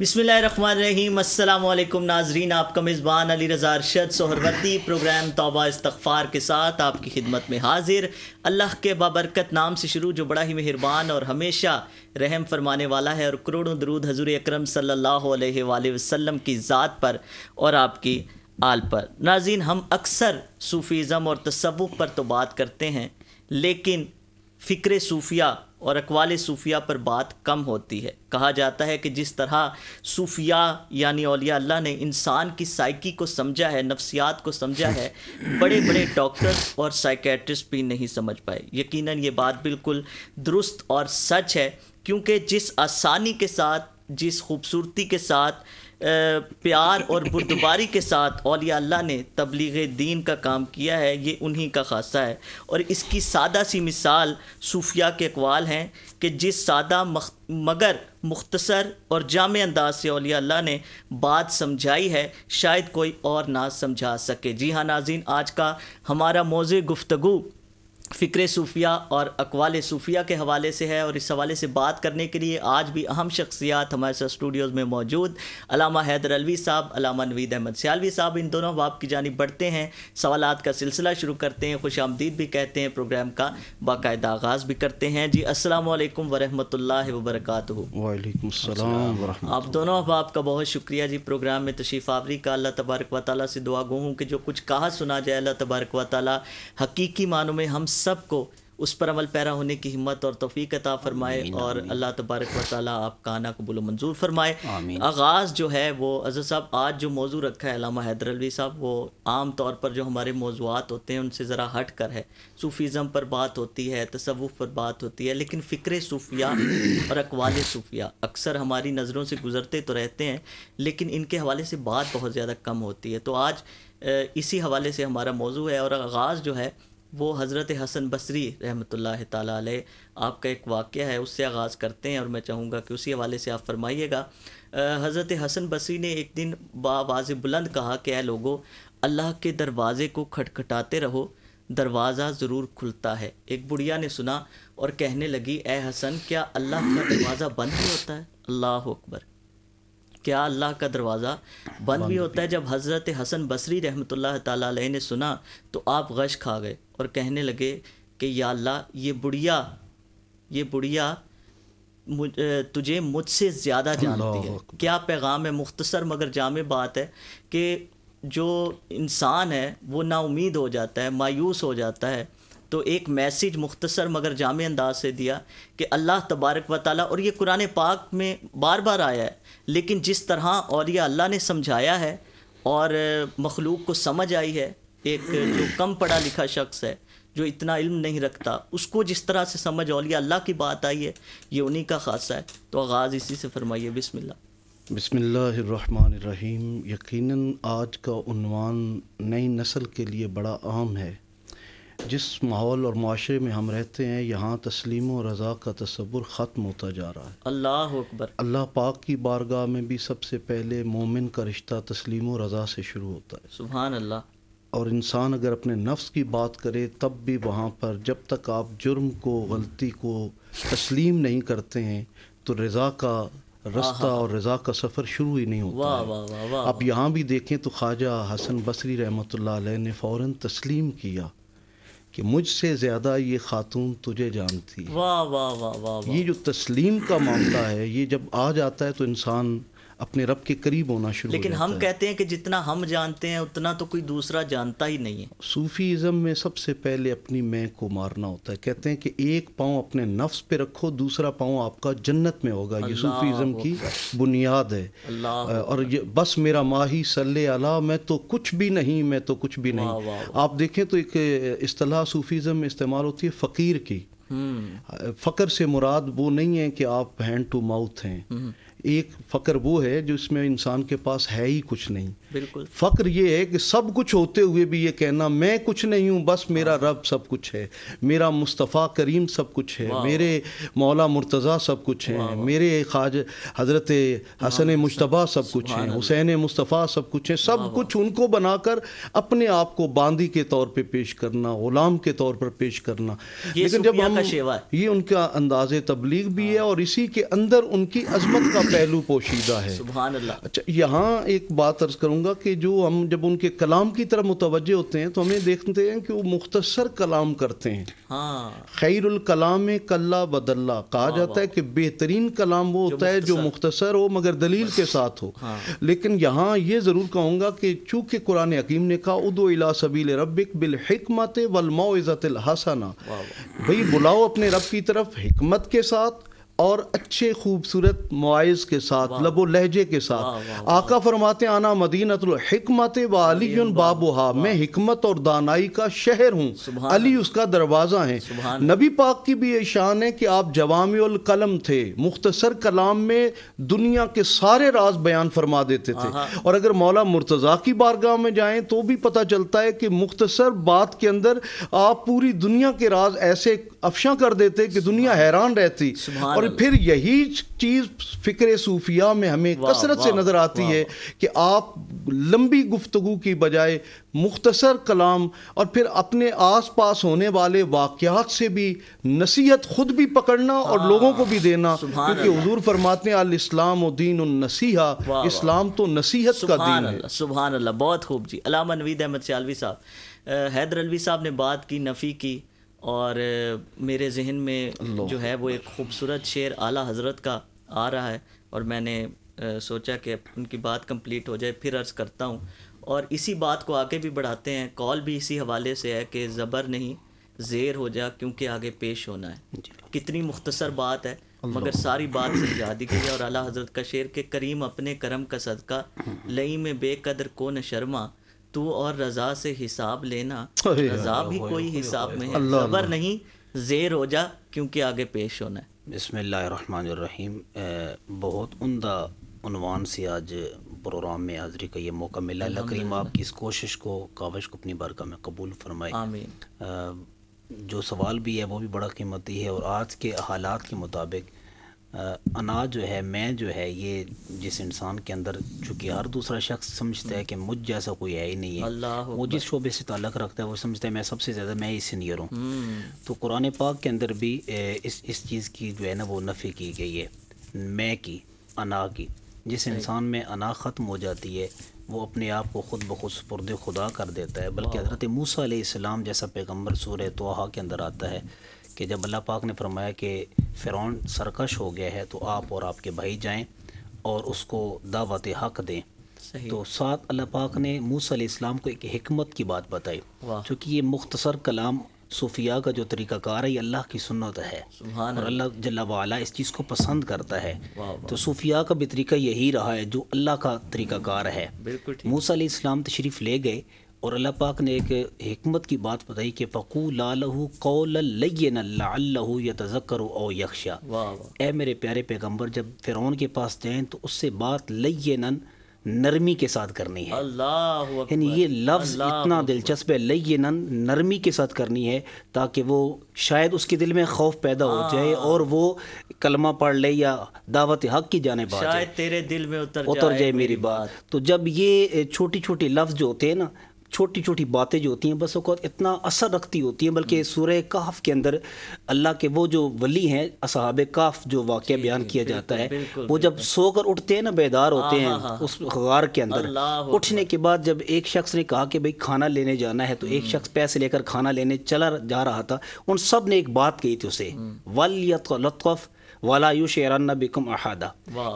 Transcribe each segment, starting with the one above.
बिसमीम अल्लाम नाजरीन आपका मेज़बान अली रज़ा अरशद सहरवर्दी प्रोग्राम तोबा इस्तफ़ार के साथ आपकी खिदमत में हाजिर अल्लाह के बाबरकत नाम से शुरू जो बड़ा ही मेहरबान और हमेशा रहम फरमाने वाला है और करोड़ों दरूद हजूर अक्रम सल्लल्लाहु अलैहि वसल्लम की ज़ात पर और आपकी आल पर नाजीन हम अक्सर सूफ़ीज़म और तसवुफ़ पर तो बात करते हैं लेकिन फ़िक्र सूफिया और अकवाल सूफिया पर बात कम होती है कहा जाता है कि जिस तरह सूफिया यानी अलिया अल्लाह ने इंसान की साइकी को समझा है नफ्सियात को समझा है बड़े बड़े डॉक्टर्स और साइकेट्रिस्ट भी नहीं समझ पाए यकीन ये बात बिल्कुल दुरुस्त और सच है क्योंकि जिस आसानी के साथ जिस खूबसूरती के साथ प्यार और बुरदबारी के साथ औलिया अल्लाह ने तबलीग दीन का काम किया है ये उन्हीं का खासा है और इसकी सादा सी मिसाल सूफिया के अकवाल हैं कि जिस सादा मख, मगर मुख्तसर और जाम अंदाज से औलिया अल्लाह ने बात समझाई है शायद कोई और ना समझा सके जी हाँ नाजीन आज का हमारा मौज़ गुफ्तगु फ़िक्र सूफिया और अकवाल सूफिया के हवाले से है और इस हवाले से बात करने के लिए आज भी अहम शख्सियात हमारे साथ स्टूडियोज़ में मौजूद अलामा हैदर अलवी साहब अलामा नवीद अहमद सियालवी साहब इन दोनों बाप की जानब बढ़ते हैं सवालत का सिलसिला शुरू करते हैं खुश आमदीद भी कहते हैं प्रोग्राम का बाकायदा आगाज़ भी करते हैं जी असल वरहमत वरक आप दोनों अहबाब का बहुत शुक्रिया जी प्रोग्राम में तशीफ आवरी का अल्लाह तबारक वाली से दुआ गो हूँ कि जो कुछ कहा सुना जाए अल्लाह तबारक वाली हकीकी मानों में हम सब को उस पर अमल पैरा होने की हिम्मत और तोफ़ी अता फ़रमाए और अल्लाह तबारक वाली आप आपका आना कबूल मंजूर फ़रमाए आगाज़ जो है वो अजहर साहब आज जो मौजू रखा है अमामा हैदरलवी साहब वो आम तौर पर जो हमारे मौजूद होते हैं उनसे ज़रा हट कर है सूफ़ीज़म पर बात होती है तसवुफ़ पर बात होती है लेकिन फ़िक्र सूफिया और अकवाल सूफिया अक्सर हमारी नज़रों से गुजरते तो रहते हैं लेकिन इनके हवाले से बात बहुत ज़्यादा कम होती है तो आज इसी हवाले से हमारा मौजू है और आगाज़ जो है वो हज़रत हसन बसरी रहमत ताल आपका एक वाक़ है उससे आगाज़ करते हैं और मैं चाहूँगा कि उसी हवाले से आप फरमाइएगा हज़रत हसन बसरी ने एक दिन बाज़ बुलंद कहा कि अ लोगों अल्लाह के दरवाज़े को खटखटाते रहो दरवाज़ा ज़रूर खुलता है एक बुढ़िया ने सुना और कहने लगी ए हसन क्या अल्लाह का दरवाज़ा बंद नहीं होता है अल्लाह अकबर क्या अल्लाह का दरवाज़ा बंद भी होता है जब हज़रत हसन बसरी रहमत ला ने सुना तो आप गश खा गए और कहने लगे कि या अल्लाह ये बुढ़िया ये बुढ़िया मुझ तुझे मुझसे ज़्यादा जानती है क्या पैगाम है मुख्तसर मगर जाम बात है कि जो इंसान है वो नाउमीद हो जाता है मायूस हो जाता है तो एक मैसेज मुख्तसर मगर जाम अंदाज से दिया कि अल्लाह तबारक व ताली और ये कुरान पाक में बार बार आया है लेकिन जिस तरह और यह अल्लाह ने समझाया है और मखलूक को समझ आई है एक जो कम पढ़ा लिखा शख्स है जो इतना इल्म नहीं रखता उसको जिस तरह से समझ और अल्लाह की बात आई है ये उन्हीं का खासा है तो आगाज़ इसी से फरमाइए बिसमिल्ला बसमिल्लर यकीनन आज का उनवान नई नस्ल के लिए बड़ा आम है जिस माहौल और माशरे में हम रहते हैं यहाँ तस्लीम और रज़ा का तस्वुर ख़त्म होता जा रहा है अल्लाह अकबर अल्लाह पाक की बारगाह में भी सबसे पहले मोमिन का रिश्ता तस्लीम और रज़ा से शुरू होता है सुबहान अल्लाह और इंसान अगर अपने नफ्स की बात करे तब भी वहाँ पर जब तक आप जुर्म को गलती को तस्लीम नहीं करते हैं तो रज़ा का रास्ता और रज़ा का सफ़र शुरू ही नहीं होता वाह आप यहाँ भी देखें तो ख्वाजा हसन बसरी रहमत ने फ़ौर तस्लीम किया कि मुझसे ज़्यादा ये खातून तुझे जानती वाह वाह वाह वाह ये जो तस्लीम का मामला है ये जब आ जाता है तो इंसान अपने रब के करीब होना शुरू लेकिन हम है। कहते हैं कि जितना हम जानते हैं उतना तो कोई दूसरा जानता ही नहीं है सूफीज़म में सबसे पहले अपनी मैं को मारना होता है कहते हैं कि एक पाँव अपने नफ्स पे रखो दूसरा पाँव आपका जन्नत में होगा ये सूफीज़म की बुनियाद है और ये बस मेरा माही सल्ले अला मैं तो कुछ भी नहीं मैं तो कुछ भी नहीं आप देखें तो एक असलाह सूफीज़म में इस्तेमाल होती है फ़कीर की हम्म। फ़कर से मुराद वो नहीं है कि आप हैंड टू माउथ हैं हम्म। एक फ़क्र वो है जिसमें इंसान के पास है ही कुछ नहीं बिल्कुल फ़क्र ये है कि सब कुछ होते हुए भी ये कहना मैं कुछ नहीं हूँ बस मेरा हाँ। रब सब कुछ है मेरा मुस्तफ़ा करीम सब कुछ है मेरे मौला मुर्तज़ा सब कुछ है मेरे खाज हज़रत हसन हाँ, मुशतबा सब कुछ है हुसैन मुस्तफ़ा सब कुछ है सब कुछ उनको बनाकर अपने आप को बांदी के तौर पर पेश करना ग़ुलाम के तौर पर पेश करना लेकिन जब हम ये उनका अंदाज तबलीग भी हाँ। है और इसी के अंदर उनकी अजमत का पहलू पोशीदा है अच्छा यहाँ एक बात अर्ज करूँगा कि जो हम जब उनके कलाम की तरफ मुतवजह होते हैं तो हमें देखते हैं कि वो मुख्तसर कलाम करते हैं हाँ। खैर कलाम कल्ला बदल्ला कहा हाँ, जाता है कि बेहतरीन कलाम वो होता है जो मुख्तसर हो मगर दलील के साथ हो हाँ। लेकिन यहाँ ये ज़रूर कहूँगा कि चूंकि कुरान हकीम ने कहा उदो अला सबील रबिक बिलहमत वलमाज़त हसाना भाई बुलाओ अपने रब की तरफ हमत के साथ और अच्छे खूबसूरत मुआज़ के साथ लबो लहजे के साथ आका फरमाते आना मदीनतमत वाली बाबुहा मैं हमत और दानाई का शहर हूँ अली उसका दरवाज़ा है नबी पाक की भी ये शान है कि आप जवाम कलम थे मुख्तसर कलाम में दुनिया के सारे राज बयान फरमा देते थे और अगर मौला मुर्तज़ा की बारगाह में जाएँ तो भी पता चलता है कि मुख्तसर बात के अंदर आप पूरी दुनिया के राज ऐसे अफशा कर देते कि दुनिया हैरान रहती और तो फिर यही चीज फिक्र सूफिया में हमें कसरत से नज़र आती है कि आप लंबी गुफ्तु की बजाय मुख्तसर कलाम और फिर अपने आस पास होने वाले वाकत से भी नसीहत ख़ुद भी पकड़ना और हाँ, लोगों को भी देना क्योंकि हजूर फरमाते दीन नसीहा इस्लाम तो नसीहत का दीन है अल्लाह बहुत खूब जी अलामा नवीद अहमद सियालवी साहब हैदर अलवी साहब ने बात की नफ़ी की और मेरे जहन में जो है वो एक खूबसूरत शेर आला हज़रत का आ रहा है और मैंने सोचा कि उनकी बात कंप्लीट हो जाए फिर अर्ज़ करता हूँ और इसी बात को आगे भी बढ़ाते हैं कॉल भी इसी हवाले से है कि ज़बर नहीं जेर हो जा क्योंकि आगे पेश होना है कितनी मुख्तसर बात है मगर सारी बात समझा दी गई और अला हजरत का शेर के करीम अपने करम का सदका हम्म। लई में बेकदर को न शर्मा तू और रजा से हिसाब लेना रजा भी कोई हिसाब में है खबर नहीं जेर हो जा क्योंकि आगे पेश होना है बसमीम बहुत उमदा उनवान से आज प्रोग्राम में हाजरी का ये मौका मिला अल्लाह करीम आपकी इस कोशिश को काविश को अपनी बारगाह में कबूल फरमाए जो सवाल भी है वो भी बड़ा कीमती है और आज के हालात के मुताबिक अनाज जो है मैं जो है ये जिस इंसान के अंदर चूँकि हर दूसरा शख्स समझता है कि मुझ जैसा कोई है ही नहीं है वो जिस शोबे से ताल्लक़ रखता है वो समझता है मैं सबसे ज़्यादा मैं ही सीनियर हूँ हम्म। तो कुरान पाक के अंदर भी इस इस चीज़ की जो है ना वो नफ़ी की गई है मैं की अना की जिस इंसान में अना ख़त्म हो जाती है वो अपने आप को ख़ुद ब खुद सुपुरद खुदा कर देता है बल्कि हज़रत मूसा इस्लाम जैसा पैगम्बर सूर तोहा के अंदर आता है कि जब अल्लाह पाक ने फरमाया कि फ़िरौन सरकश हो गया है तो आप और आपके भाई जाएं और उसको दावत हक दें तो साथ अल्लाह पाक ने मूसा इस्लाम को एक हमत की बात बताई क्योंकि ये मुख्तसर कलाम सूफिया का जो तरीक़ाकार है ये अल्लाह की सुन्नत है और अल्लाह जल्ला वाला इस चीज़ को पसंद करता है वाँ वाँ। तो सूफिया का भी तरीका यही रहा है जो अल्लाह का तरीक़ाकार है मूसा इस्लाम तशरीफ़ ले गए और अल्लाह पाक ने एक हमत की बात बताई कि फ़कू लालहू कौल लल्लाहू या तजक्र ओ यक्षा वाह ए मेरे प्यारे पैगम्बर जब फ़िरौन के पास जाएँ तो उससे बात लयनन नरमी के साथ करनी है यानी ये लफ्ज़ इतना दिलचस्प है लयनन नरमी के साथ करनी है ताकि वो शायद उसके दिल में खौफ पैदा हो हाँ। जाए और वो कलमा पढ़ ले या दावत हक की जाने शायद तेरे दिल में उतर उतर जाए मेरी बात तो जब ये छोटी छोटी लफ्ज़ जो होते हैं ना छोटी छोटी बातें जो होती हैं बस अवत इतना असर रखती होती हैं बल्कि हम्म। सूर्य काफ के अंदर अल्लाह के वो जो वली हैं असहाब काफ जो वाक्य बयान किया जाता है वो जब सोकर उठते हैं ना बेदार होते हाँ, हैं हाँ, हाँ। उस गार के अंदर उठने के बाद जब एक शख्स ने कहा कि भाई खाना लेने जाना है तो एक हम्म। शख्स पैसे लेकर खाना लेने चला जा रहा था उन सब ने एक बात कही थी उसे हम्म। वल या लतफ़ वाला यू शेरान बिकम अहादा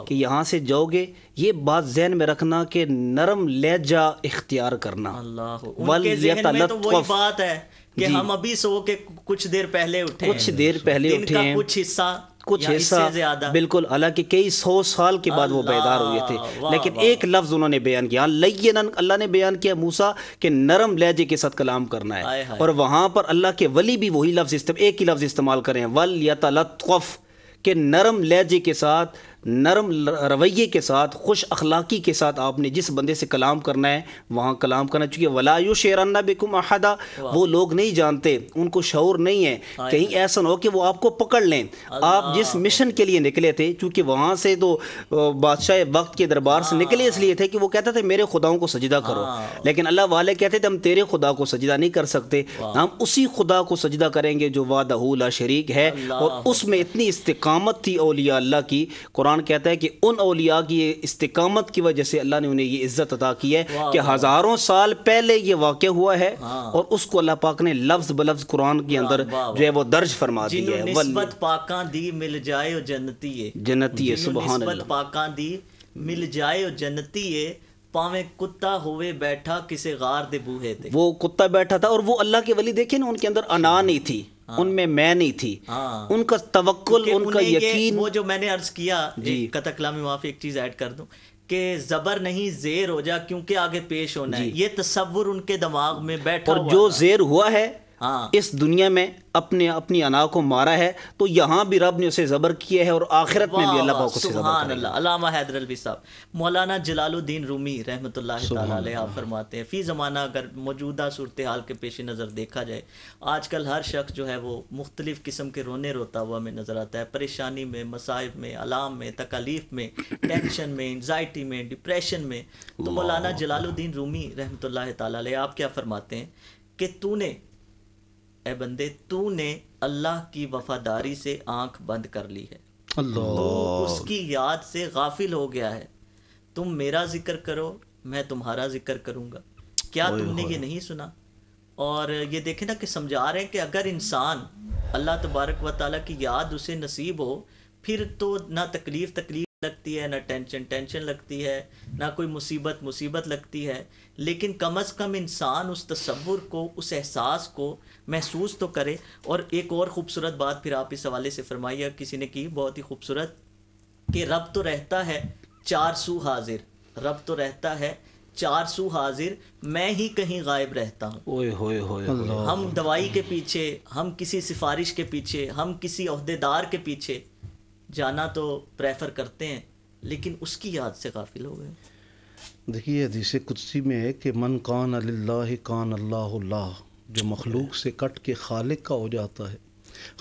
कि यहाँ से जाओगे ये बात जहन में रखना कि नरम लहजा इख्तियार करना अल्लाह तो बात है कि हम अभी सो के कुछ देर पहले उठे कुछ देर पहले उठे हैं कुछ हिस्सा कुछ हिस्सा बिल्कुल हालांकि कई सौ साल के बाद वो बेदार हुए थे लेकिन एक लफ्ज उन्होंने बयान किया अल्लाह ने बयान किया मूसा के नरम लहजे के साथ कलाम करना है और वहां पर अल्लाह के वली भी वही लफ्ज एक ही लफ्ज इस्तेमाल करें वल या तलतफ के नरम लहजे के साथ नरम रवैये के साथ खुश अखलाक़ी के साथ आपने जिस बंदे से कलाम करना है वहाँ कलाम करना चूँकि वलायु शेराना बेकुम अहदा वो लोग नहीं जानते उनको शौर नहीं है हाँ कहीं ऐसा ना हो कि वो आपको पकड़ लें आप जिस मिशन के लिए निकले थे चूँकि वहाँ से तो बादशाह वक्त के दरबार से निकले हाँ। इसलिए थे कि वो कहते थे मेरे खुदाओं को सजदा करो हाँ। लेकिन अल्लाह वाले कहते थे हम तेरे खुदा को सजदा नहीं कर सकते हम उसी खुदा को सजदा करेंगे जो वादहूला शरीक है और उसमें इतनी इस्तकामत थी ओलिया अल्लाह की कुरान कुरान कहता है कि उन अलिया की इस्तकामत की वजह से अल्लाह ने उन्हें ये इज़्ज़त अदा की है कि हज़ारों साल पहले ये वाक़ हुआ है हाँ। और उसको अल्लाह पाक ने लफ्ज़ बलफ्ज कुरान के अंदर जो है वो दर्ज फरमा दी है दी मिल जाए जन्नती है जन्नती है सुबह पाका दी ਮਿਲ ਜਾਏ ਉਹ ਜੰਨਤੀ पावे कुत्ता होवे बैठा किसे गार दे बूहे थे वो कुत्ता बैठा था और वो अल्लाह के वली देखे ना उनके अंदर अना नहीं थी हाँ। उनमें मैं नहीं थी हाँ। उनका तवक्ल उनका यकीन वो जो मैंने अर्ज किया जी कतकला में माफी एक चीज ऐड कर दूं के जबर नहीं जेर हो जा क्योंकि आगे पेश होना है ये तस्वुर उनके दिमाग में बैठा और जो जेर हुआ है हाँ। इस दुनिया में अपने अपनी अना को मारा है तो यहाँ भी रब ने उसे जबर किया है और आखिरत में भी अल्लाह पाक उसे जबर हैदर अलवी साहब मौलाना जलालुद्दीन रूमी रहमत आप फरमाते हैं फ़ी ज़माना अगर मौजूदा सूरत हाल के पेश नज़र देखा जाए आजकल हर शख्स जो है वो मुख्तलिफ़ किस्म के रोने रोता हुआ हमें नज़र आता है परेशानी में मसाइब में अलाम में तकालीफ में टेंशन में एनजाइटी में डिप्रेशन में तो मौलाना जलालुद्दीन रूमी रहमत आप क्या फरमाते हैं कि तूने ए बंदे तूने अल्लाह की वफादारी से आंख बंद कर ली है अल्लाह तो उसकी याद से गाफिल हो गया है तुम मेरा जिक्र करो मैं तुम्हारा जिक्र करूंगा क्या तुमने ये नहीं सुना और ये देखे ना कि समझा रहे हैं कि अगर इंसान अल्लाह तबारक व ताली की याद उसे नसीब हो फिर तो ना तकलीफ़ तकलीफ़ लगती है ना टेंशन टेंशन लगती है ना कोई मुसीबत मुसीबत लगती है लेकिन कम अज़ कम इंसान उस तस्वुर को उस एहसास को महसूस तो करे और एक और ख़ूबसूरत बात फिर आप इस हवाले से फरमाइए किसी ने की बहुत ही खूबसूरत कि रब तो रहता है चार सू हाजिर रब तो रहता है चार सू हाजिर मैं ही कहीं गायब रहता हूँ हम दवाई के पीछे हम किसी सिफारिश के पीछे हम किसी अहदेदार के पीछे जाना तो प्रेफर करते हैं लेकिन उसकी याद से काफिल हो गए देखिए हदीस कुदसी में है कि मन कान अल्लाह कान अल्लाह जो मखलूक से कट के खालिक का हो जाता है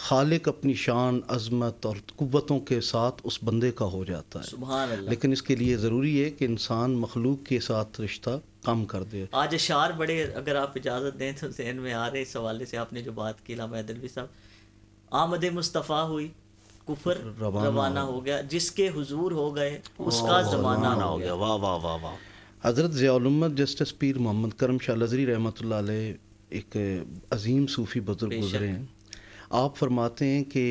खालिक अपनी शान अजमत और कुतों के साथ उस बंदे का हो जाता है लेकिन इसके लिए ज़रूरी है कि इंसान मखलूक के साथ रिश्ता कम कर दे आज अशार बड़े अगर आप इजाज़त दें तो जहन में आ रहे इस हवाले से आपने जो बात की लामा भी साहब आमद मुस्तफ़ा हुई कुफर रवाना, हो गया जिसके हुजूर हो गए उसका जमाना हो गया वाह वाह वाह वाह हज़रत ज़ियालमत जस्टिस पीर मोहम्मद करम शाह नजरी रहमत एक अजीम सूफ़ी बुजुर्ग गुजरे हैं आप फरमाते हैं कि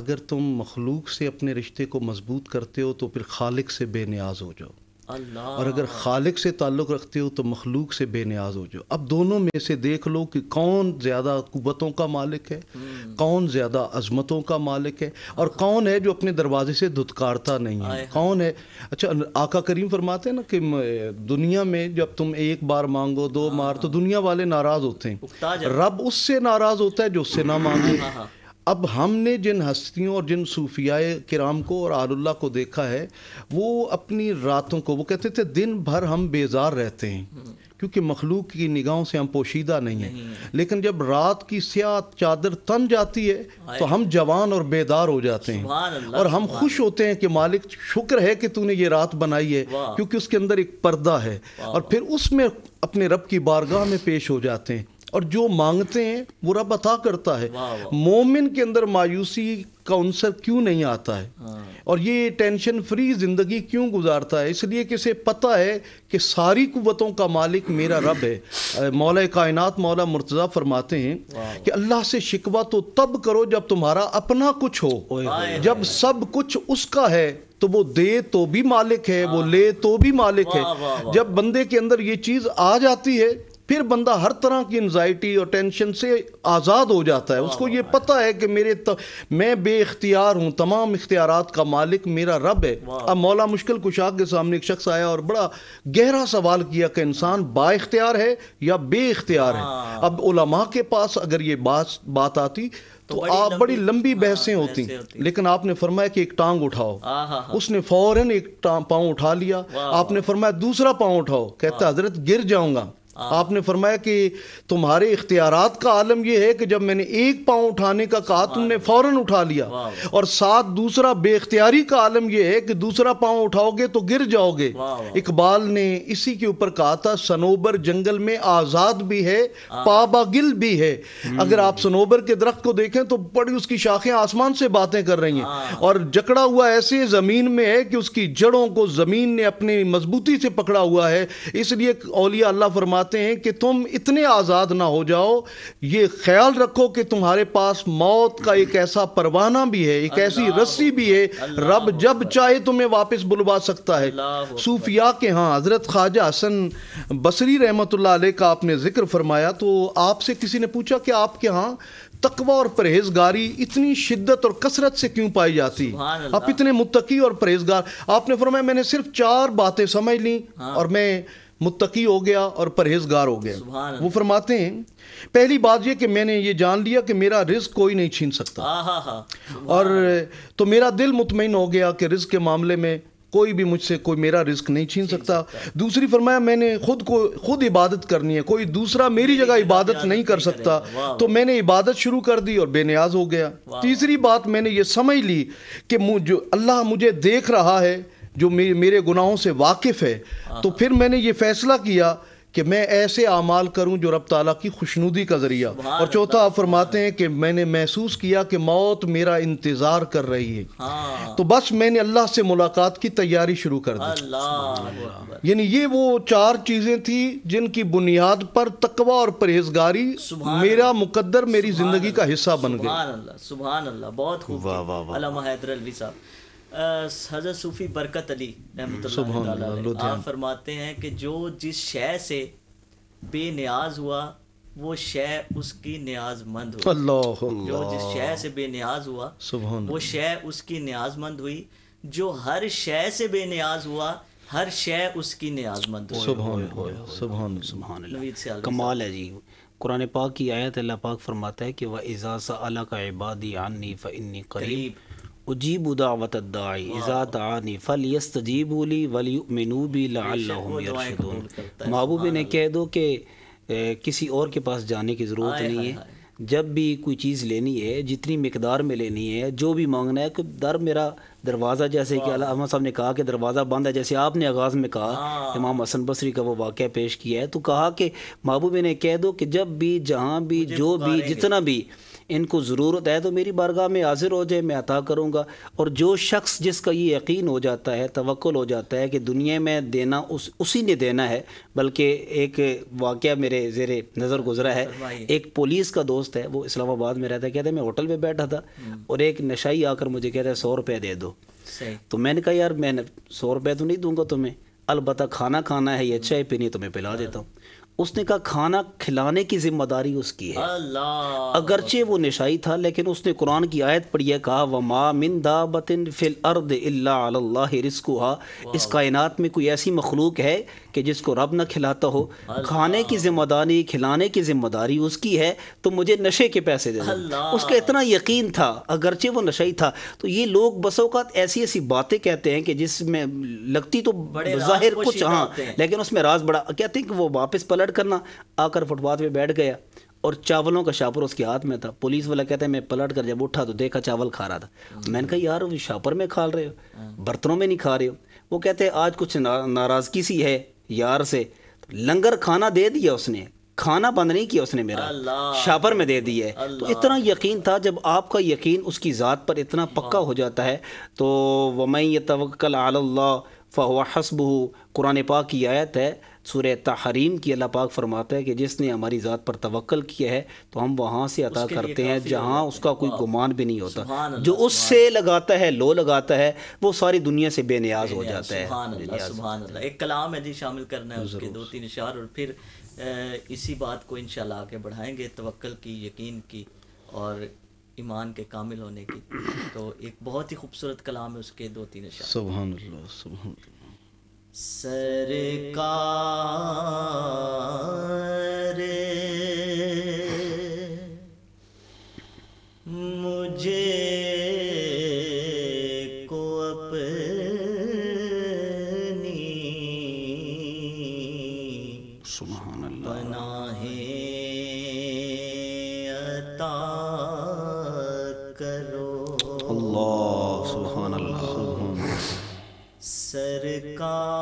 अगर तुम मखलूक से अपने रिश्ते को मजबूत करते हो तो फिर खालिक से बेनियाज हो जाओ और अगर खालिक से ताल्लुक़ रखते हो तो मखलूक से बेनियाज हो जाओ अब दोनों में से देख लो कि कौन ज़्यादा कुबतों का मालिक है हम्म। कौन ज़्यादा अजमतों का मालिक है और कौन है जो अपने दरवाजे से धुतकारता नहीं है हाँ। कौन है अच्छा आका करीम फरमाते हैं ना कि दुनिया में जब तुम एक बार मांगो दो मार हाँ, तो हाँ। दुनिया वाले नाराज़ होते हैं रब उससे नाराज़ होता है जो उससे ना मांगे अब हमने जिन हस्तियों और जिन सूफियाए किराम को और आरुल्ला को देखा है वो अपनी रातों को वो कहते थे दिन भर हम बेजार रहते हैं क्योंकि मखलूक की निगाहों से हम पोशीदा नहीं हैं लेकिन जब रात की स्याह चादर तन जाती है तो हम जवान और बेदार हो जाते हैं और हम खुश होते हैं कि मालिक शुक्र है कि तूने ये रात बनाई है क्योंकि उसके अंदर एक पर्दा है और फिर उसमें अपने रब की बारगाह में पेश हो जाते हैं और जो मांगते हैं वो रब अता करता है मोमिन के अंदर मायूसी का अंसर क्यों नहीं आता है हाँ। और ये टेंशन फ्री ज़िंदगी क्यों गुजारता है इसलिए कि इसे पता है कि सारी कुतों का मालिक मेरा रब है मौला कायनात मौला मुर्तज़ा फरमाते हैं कि अल्लाह से शिकवा तो तब करो जब तुम्हारा अपना कुछ हो जब सब कुछ उसका है तो वो दे तो भी मालिक है वो हाँ। ले तो भी मालिक है जब बंदे के अंदर ये चीज़ आ जाती है फिर बंदा हर तरह की एनजाइटी और टेंशन से आज़ाद हो जाता है उसको ये पता है कि मेरे त, मैं अख्तियार हूँ तमाम इख्तियार का मालिक मेरा रब है अब मौला मुश्किल कुशाक के सामने एक शख्स आया और बड़ा गहरा सवाल किया कि इंसान बाख्तियार है या अख्तियार है हाँ। अब उलमा के पास अगर ये बात बात आती तो, तो बड़ी आप बड़ी लंबी हाँ, बहसें होती लेकिन आपने फरमाया कि एक टांग उठाओ हाँ, उसने फौरन एक पाँव उठा लिया आपने फरमाया दूसरा पाँव उठाओ कहता हजरत गिर जाऊंगा हाँ। आपने फरमाया कि तुम्हारे इख्तियारात का आलम यह है कि जब मैंने एक पाँव उठाने का कहा तुमने फ़ौरन उठा लिया और साथ दूसरा बेख्तियारी का आलम यह है कि दूसरा पाँव उठाओगे तो गिर जाओगे इकबाल ने इसी के ऊपर कहा था सनोबर जंगल में आज़ाद भी है हाँ। पाबागिल भी है हम्म। अगर आप सनोबर के दरख्त को देखें तो बड़ी उसकी शाखें आसमान से बातें कर रही हैं हाँ। और जकड़ा हुआ ऐसे ज़मीन में है कि उसकी जड़ों को ज़मीन ने अपनी मजबूती से पकड़ा हुआ है इसलिए अलिया अल्लाह फरमा चाहते हैं कि तुम इतने आज़ाद ना हो जाओ ये ख्याल रखो कि तुम्हारे पास मौत का एक ऐसा परवाना भी है एक ऐसी रस्सी भी है रब जब चाहे तुम्हें वापस बुलवा सकता है सूफिया के हाँ हज़रत ख्वाजा हसन बसरी रहमत का आपने जिक्र फरमाया तो आपसे किसी ने पूछा कि आपके यहाँ तकवा और परहेजगारी इतनी शिद्दत और कसरत से क्यों पाई जाती आप इतने मुतकी और परहेजगार आपने फरमाया मैंने सिर्फ चार बातें समझ ली हाँ। और मैं मुत्तकी हो गया और परहेजगार हो गया वो फरमाते हैं पहली बात यह कि मैंने ये जान लिया कि मेरा रिस्क कोई नहीं छीन सकता और तो मेरा दिल मुतमिन हो गया कि रिस्क के मामले में कोई भी मुझसे कोई मेरा रिस्क नहीं छीन सकता दूसरी फरमाया मैंने खुद को खुद इबादत करनी है कोई दूसरा मेरी जगह इबादत नहीं कर सकता तो मैंने इबादत शुरू कर दी और बेनियाज हो गया तीसरी बात मैंने ये समझ ली कि मुझ अल्लाह मुझे देख रहा है जो मे, मेरे गुनाहों से वाकिफ़ है तो हाँ। फिर मैंने ये फ़ैसला किया कि मैं ऐसे अमाल करूं जो रब ताला की खुशनुदी का ज़रिया और चौथा आप फरमाते हैं कि मैंने महसूस किया कि मौत मेरा इंतज़ार कर रही है हाँ। तो बस मैंने अल्लाह से मुलाकात की तैयारी शुरू कर दी यानी ये वो चार चीज़ें थी जिनकी बुनियाद पर तकवा और परहेजगारी मेरा मुकद्दर मेरी ज़िंदगी का हिस्सा बन गया सुबह बहुत हजरत सूफी बरकत अली रहमत आप फरमाते हैं कि जो जिस शय से बेनियाज हुआ वो शय उसकी न्याजमंद हुई अल्लाह जो जिस शय से बेनियाज हुआ वो शय उसकी न्याजमंद हुई जो हर शय से बेनियाज हुआ हर शय उसकी न्याजमंद हुई कमाल है जी कुरान पाक की आयत अल्लाह पाक फरमाता है कि वह एजाज़ अला का इबादी आनी फ़ इन्नी करीब उजीब उदावत दाई फल यस्तजीबूली वली मनूबी महबूब ने कह दो कि किसी और के पास जाने की ज़रूरत नहीं है जब भी कोई चीज़ लेनी है जितनी मकदार में लेनी है जो भी मांगना है कि दर मेरा दरवाज़ा जैसे कि अल्लाह साहब ने कहा कि दरवाज़ा बंद है जैसे आपने आगाज़ में कहा हाँ। इमाम हसन बसरी का वो वाक़ पेश किया है तो कहा कि महबूबे ने कह दो कि जब भी जहाँ भी जो भी जितना भी इनको ज़रूरत है तो मेरी बारगाह में हाजिर हो जाए मैं अता करूँगा और जो शख्स जिसका ये यकीन हो जाता है तवक्ल हो जाता है कि दुनिया में देना उस उसी ने देना है बल्कि एक वाक़ मेरे जेर नज़र गुजरा है एक पुलिस का दोस्त है वो इस्लामाबाद में रहता है कहते हैं मैं होटल में बैठा था हम्म। और एक नशाई आकर मुझे कहता है सौ रुपये दे दो तो मैंने कहा यार मैंने सौ रुपये तो नहीं दूंगा तुम्हें अलबत् खाना खाना है ये चाय पीनी तो मैं पिला हाँ। देता हूँ उसने कहा खाना खिलाने की जिम्मेदारी उसकी है अगरचे वो निशाई था लेकिन उसने कुरान की आयत पढ़ी है कहा वमा मिंदा बतिन फिल अर्द अल्लाह रिस्कुहा इस कायनात में कोई ऐसी मखलूक है कि जिसको रब ना खिलाता हो खाने की जिम्मेदारी खिलाने की जिम्मेदारी उसकी है तो मुझे नशे के पैसे दे उसका इतना यकीन था अगरचे वो नशा ही था तो ये लोग बसोकात ऐसी ऐसी बातें कहते हैं कि जिसमें लगती तो ज़ाहिर कुछ हाँ लेकिन उसमें राज बड़ा कहते हैं कि वो वापस पलट करना आकर फुटपाथ पर बैठ गया और चावलों का शापर उसके हाथ में था पुलिस वाला कहते हैं मैं पलट कर जब उठा तो देखा चावल खा रहा था मैंने कहा यार शापर में खा रहे हो हाँ। बर्तनों में नहीं खा रहे हो वो कहते हैं आज कुछ ना, नाराज़गी सी है यार से तो लंगर खाना दे दिया उसने खाना बंद नहीं किया उसने मेरा शापर में दे दिया है तो इतना यकीन था जब आपका यकीन उसकी ज़ात पर इतना हाँ। पक्का हो जाता है तो वमई तवक्ल आल्ला फ़वा हसबू कुरान पाक की आयत है सूर्य तहरीम की अल्लाह पाक फरमाता है कि जिसने हमारी ज़ात पर तवक्ल किया है तो हम वहाँ से अता करते हैं जहाँ उसका कोई गुमान भी नहीं होता जो उससे लगाता है लो लगाता है वो सारी दुनिया से बेनियाज हो जाता है एक कलाम है जी शामिल करना है उसके दो तीन इशार और फिर इसी बात को इंशाल्लाह आगे बढ़ाएंगे तवक्ल की यकीन की और ईमान के कामिल होने की तो एक बहुत ही खूबसूरत कलाम है उसके दो तीन सुबह सुबह सरकार मुझे को अपनी सुभान अल्लाह बनाहे अता करो अल्लाह सुभान अल्लाह सरकार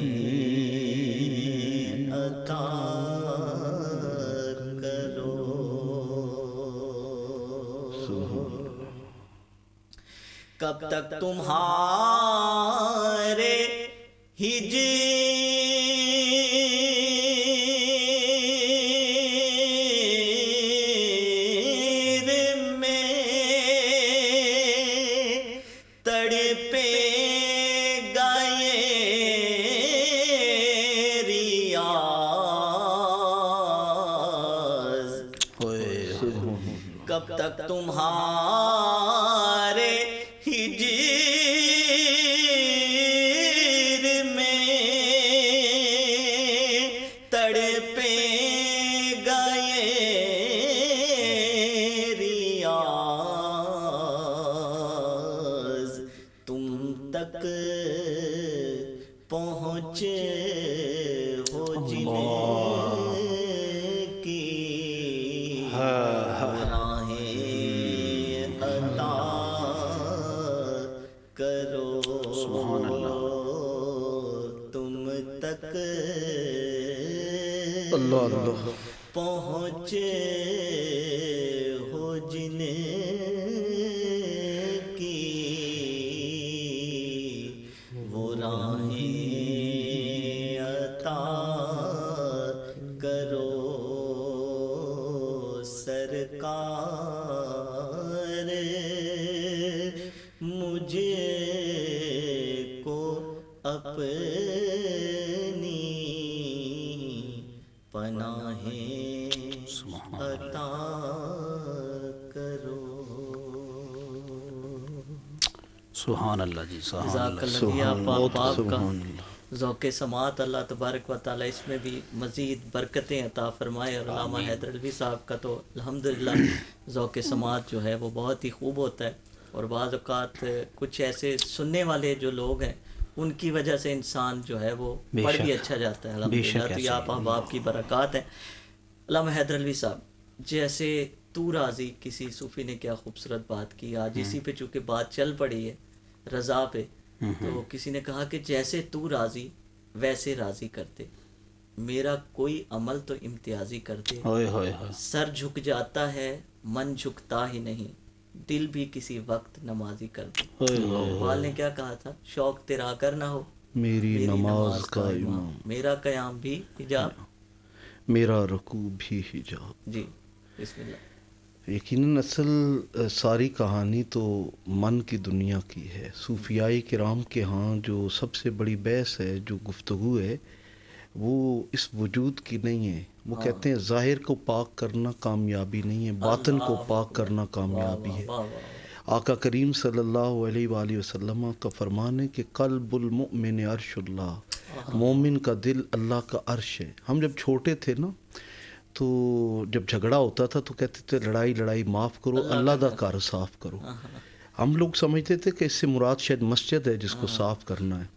ही करो कब तक तुम्हार 哪里？सुबहान अल्लाह जी सुबहान समात अल्लाह तबारक व ताली इसमें भी मज़ीद बरकतें अता फ़रमाए और अलामा हैदरलवी साहब का तो अलहमदिल्ला ज़ौक़ समात जो है वो बहुत ही खूब होता है और बाज़ात कुछ ऐसे सुनने वाले जो लोग हैं उनकी वजह से इंसान जो है वो पढ़ भी अच्छा जाता है अलहमदिल्ला तो आप अहबाब की बरक़ात है अलामा हैदरलवी साहब जैसे तू राजी किसी सूफ़ी ने क्या खूबसूरत बात की आज हम्म। इसी पे चूँकि बात चल पड़ी है रजा पे तो किसी ने कहा कि जैसे तू राजी वैसे राजी करते मेरा कोई अमल तो इम्तियाजी करते दे होय होय होय। सर झुक जाता है मन झुकता ही नहीं दिल भी किसी वक्त नमाजी कर दे इकबाल ने क्या कहा था शौक तेरा कर ना हो मेरी, मेरी नमाज का इमाम मेरा कयाम भी हिजाब मेरा रकू भी हिजाब जी बिस्मिल्लाह यकीनन असल सारी कहानी तो मन की दुनिया की है सूफियाई कराम के यहाँ जो सबसे बड़ी बहस है जो गुफ्तु है वो इस वजूद की नहीं है वो हाँ। कहते हैं ज़ाहिर को पाक करना कामयाबी नहीं है बातन को पाक करना कामयाबी है आका करीम सल्लल्लाहु अलैहि वसल्लम का फरमान है कि कल कलबुलमिन अरशुल्ला हाँ। मोमिन का दिल अल्लाह का अर्श है हम जब छोटे थे ना तो जब झगड़ा होता था तो कहते थे लड़ाई लड़ाई माफ़ करो अल्लाह का कार साफ़ करो हाँ, हाँ। हम लोग समझते थे कि इससे मुराद शायद मस्जिद है जिसको हाँ। साफ़ करना है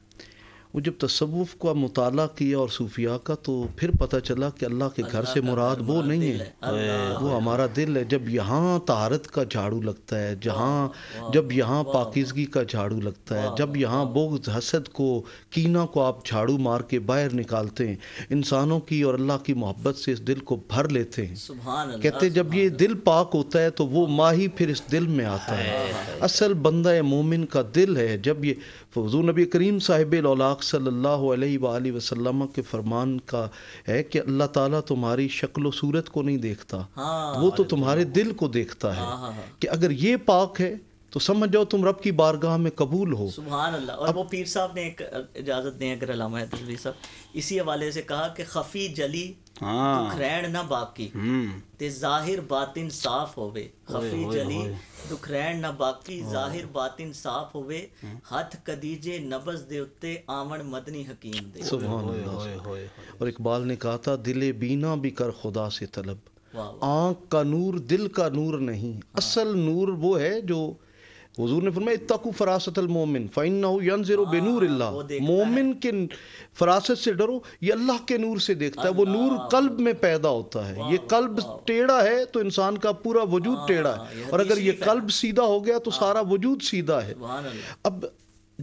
वो जब तसवुफ़ का मताल किया और सूफिया का तो फिर पता चला कि अल्लाह के घर से मुराद वो नहीं है वो हमारा दिल है जब यहाँ तहारत का झाड़ू लगता है जहाँ जब यहाँ पाकिजगी का झाड़ू लगता है जब यहाँ बोग हसद को कीना को आप झाड़ू मार के बाहर निकालते हैं इंसानों की और अल्लाह की मोहब्बत से इस दिल को भर लेते हैं कहते जब ये दिल पाक होता है तो वो माही फिर इस दिल में आता है असल बंदा मोमिन का दिल है जब ये फजू नबी करीम साहिब लौलाक सल्ला वसलम के फरमान का है कि अल्लाह ताला तुम्हारी शक्ल सूरत को नहीं देखता हाँ, वो तो तुम्हारे तो दिल को देखता है हाँ, हाँ, हाँ। कि अगर ये पाक है तो समझ जाओ तुम रब की बारगाह में कबूल हो सुबहान अल्लाह और अब, वो पीर साहब ने एक इजाज़त दें अगर साहब इसी हवाले से कहा कि खफी जली हाँ। दुखरैन ना बाकी हम्म। ते जाहिर बातिन साफ होवे खफी जली दुखरैन ना बाकी जाहिर बातिन साफ होवे हम्म। हथ कदीजे नबज दे उत्ते आवन मदनी हकीम दे सुभान अल्लाह और इकबाल ने कहा था दिले बीना भी कर खुदा से तलब आंख का नूर दिल का नूर नहीं हाँ। असल नूर वो है जो हुजूर ने फरमाया इतकू फरासत मोमिन फ़ैन हाँ, बेनूर मोमिन के फरासत से डरो ये अल्लाह के नूर से देखता है वो नूर कल्ब में पैदा होता है ये कल्ब टेढ़ा है तो इंसान का पूरा वजूद हाँ, टेढ़ा है और अगर ये कल्ब सीधा हो गया तो हाँ। सारा वजूद सीधा है अब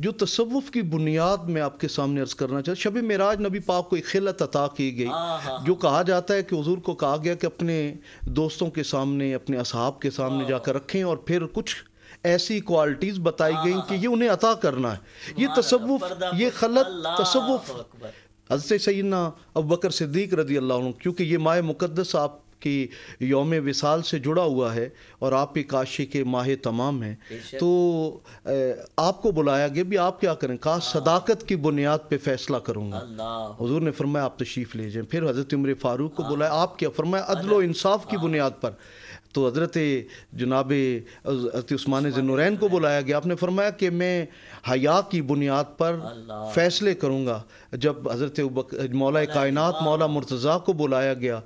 जो तसवुफ़ की बुनियाद में आपके सामने अर्ज़ करना चाहता शब मराज नबी पाक को एक खिलत अता की गई जो कहा जाता है कि हजूर को कहा गया कि अपने दोस्तों के सामने अपने असहाब के सामने जाकर रखें और फिर कुछ ऐसी क्वालिटीज़ बताई हाँ, गई हाँ, कि हाँ। ये उन्हें अता करना है ये तसवुफ ये खलत तसवुफ हजरत सैदना अब बकर सिद्दीक रजी अल्लाह क्योंकि ये माए मुक़दस आप कि योम विसाल से जुड़ा हुआ है और आपके काशी के माह तमाम हैं तो आपको बुलाया गया भी आप क्या करें कहा सदाकत की बुनियाद पे फैसला करूँगा हजूर ने फरमाया आप तशरीफ़ ले जाएं फिर हज़रत उम्र फ़ारूक को बुलाया आप क्या फरमाया अदलो इंसाफ की बुनियाद पर तो हज़रत जनाब उस्मान ज़नुरैन को बुलाया गया आपने फरमाया कि मैं हया की बुनियाद पर फ़ैसले करूँगा जब हज़रत मौला कायनत मौला मुर्तज़ा को बुलाया गया